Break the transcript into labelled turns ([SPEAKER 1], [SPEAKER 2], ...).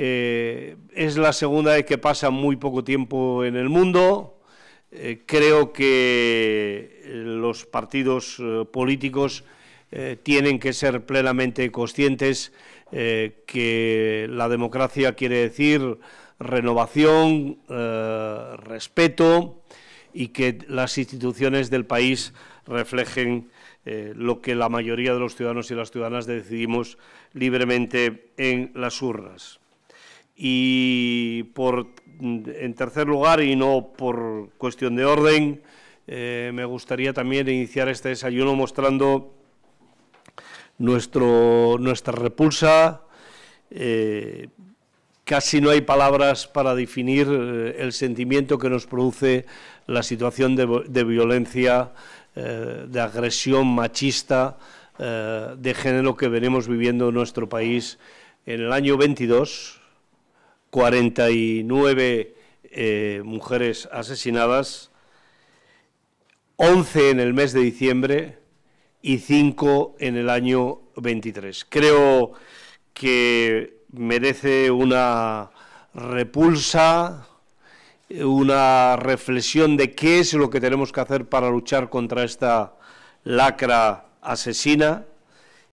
[SPEAKER 1] Eh, es la segunda vez que pasa muy poco tiempo en el mundo. Eh, creo que los partidos eh, políticos tienen que ser plenamente conscientes que la democracia quiere decir renovación, respeto y que las instituciones del país reflejen lo que la mayoría de los ciudadanos y las ciudadanas decidimos libremente en las urnas. Y en tercer lugar, y no por cuestión de orden, eh, me gustaría también iniciar este desayuno mostrando nuestra repulsa. Eh, casi no hay palabras para definir eh, el sentimiento que nos produce la situación de, violencia, de agresión machista de género que venimos viviendo en nuestro país en el año 22, 49 eh, mujeres asesinadas, 11 en el mes de diciembre y 5 en el año 23. Creo que merece una repulsa, una reflexión de qué es lo que tenemos que hacer para luchar contra esta lacra asesina